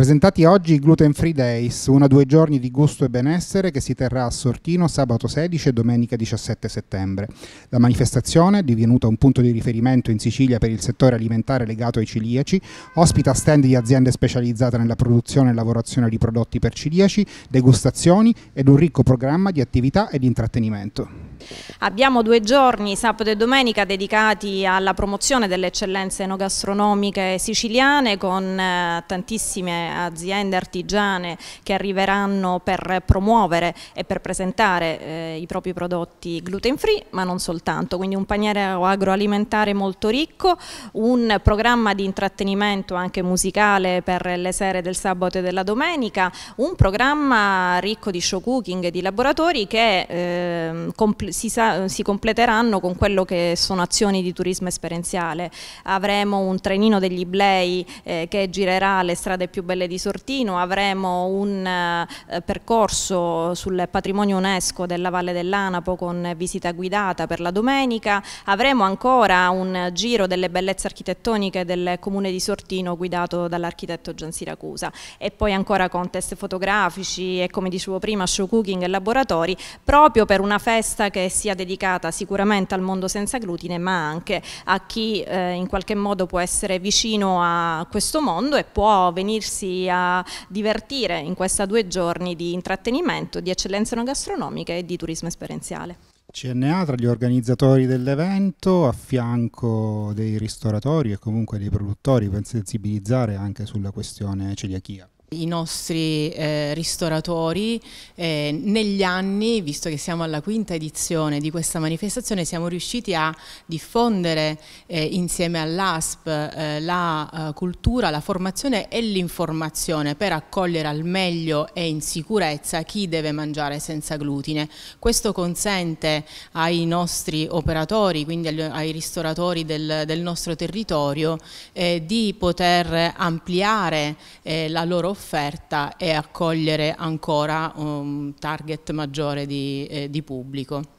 Presentati oggi i Gluten Free Days, una o due giorni di gusto e benessere che si terrà a Sortino sabato 16 e domenica 17 settembre. La manifestazione, divenuta un punto di riferimento in Sicilia per il settore alimentare legato ai ciliaci, ospita stand di aziende specializzate nella produzione e lavorazione di prodotti per ciliaci, degustazioni ed un ricco programma di attività e di intrattenimento. Abbiamo due giorni, sabato e domenica, dedicati alla promozione delle eccellenze enogastronomiche siciliane con eh, tantissime aziende artigiane che arriveranno per promuovere e per presentare eh, i propri prodotti gluten free, ma non soltanto, quindi un paniere agroalimentare molto ricco, un programma di intrattenimento anche musicale per le sere del sabato e della domenica, un programma ricco di show cooking e di laboratori che eh, Ehm, compl si, si, completeranno con quello che sono azioni di turismo esperienziale. Avremo un trenino degli Iblei eh, che girerà le strade più belle di Sortino, avremo un eh, percorso sul patrimonio UNESCO della Valle dell'Anapo con visita guidata per la domenica, avremo ancora un giro delle bellezze architettoniche del comune di Sortino guidato dall'architetto Gian Siracusa e poi ancora contest fotografici e come dicevo prima show cooking e laboratori proprio per una una festa che sia dedicata sicuramente al mondo senza glutine ma anche a chi eh, in qualche modo può essere vicino a questo mondo e può venirsi a divertire in questi due giorni di intrattenimento, di eccellenze non gastronomiche e di turismo esperienziale. CNA tra gli organizzatori dell'evento a fianco dei ristoratori e comunque dei produttori per sensibilizzare anche sulla questione celiachia i nostri eh, ristoratori eh, negli anni, visto che siamo alla quinta edizione di questa manifestazione, siamo riusciti a diffondere eh, insieme all'ASP eh, la eh, cultura, la formazione e l'informazione per accogliere al meglio e in sicurezza chi deve mangiare senza glutine. Questo consente ai nostri operatori, quindi agli, ai ristoratori del, del nostro territorio, eh, di poter ampliare la loro offerta l'offerta e accogliere ancora un target maggiore di, eh, di pubblico.